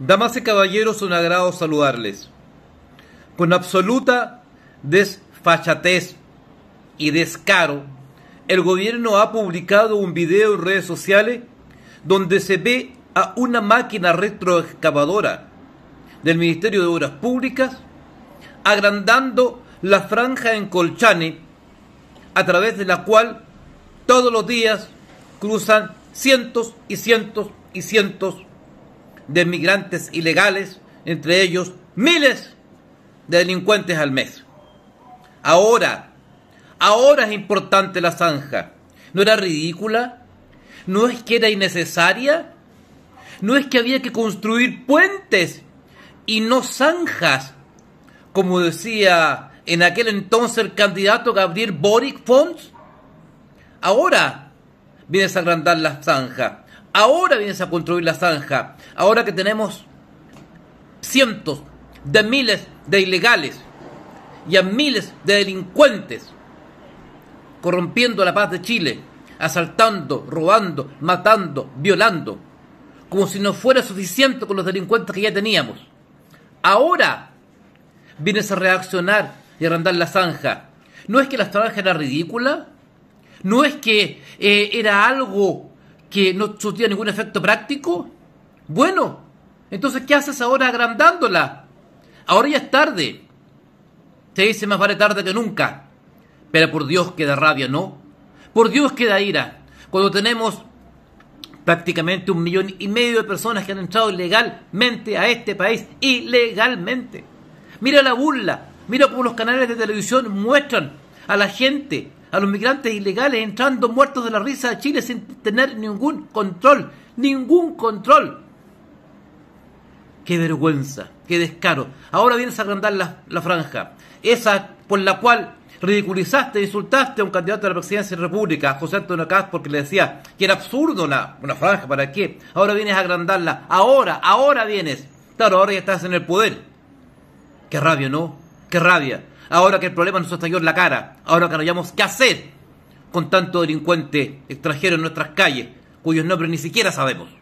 Damas y caballeros, un agrado saludarles. Con absoluta desfachatez y descaro, el gobierno ha publicado un video en redes sociales donde se ve a una máquina retroexcavadora del Ministerio de Obras Públicas agrandando la franja en Colchane a través de la cual todos los días cruzan cientos y cientos y cientos de migrantes ilegales, entre ellos miles de delincuentes al mes. Ahora, ahora es importante la zanja. ¿No era ridícula? ¿No es que era innecesaria? ¿No es que había que construir puentes y no zanjas? Como decía en aquel entonces el candidato Gabriel Boric Fons. Ahora vienes a agrandar la zanja. Ahora vienes a construir la zanja. Ahora que tenemos cientos de miles de ilegales y a miles de delincuentes corrompiendo la paz de Chile, asaltando, robando, matando, violando, como si no fuera suficiente con los delincuentes que ya teníamos. Ahora vienes a reaccionar y arrendar la zanja. No es que la zanja era ridícula, no es que eh, era algo que no surtía ningún efecto práctico? Bueno, entonces ¿qué haces ahora agrandándola? Ahora ya es tarde. Se dice más vale tarde que nunca. Pero por Dios queda rabia, ¿no? Por Dios queda ira. Cuando tenemos prácticamente un millón y medio de personas que han entrado ilegalmente a este país, ilegalmente. Mira la burla, mira cómo los canales de televisión muestran a la gente a los migrantes ilegales entrando muertos de la risa a Chile sin tener ningún control, ningún control. Qué vergüenza, qué descaro. Ahora vienes a agrandar la, franja, esa por la cual ridiculizaste, insultaste a un candidato a la presidencia de la República, José Antonio Caz, porque le decía que era absurdo una, una franja, ¿para qué? Ahora vienes a agrandarla, ahora, ahora vienes. Claro, ahora ya estás en el poder. Qué rabia, ¿no? qué rabia. Ahora que el problema nos estalló en la cara, ahora que no hayamos qué hacer con tanto delincuente extranjero en nuestras calles, cuyos nombres ni siquiera sabemos.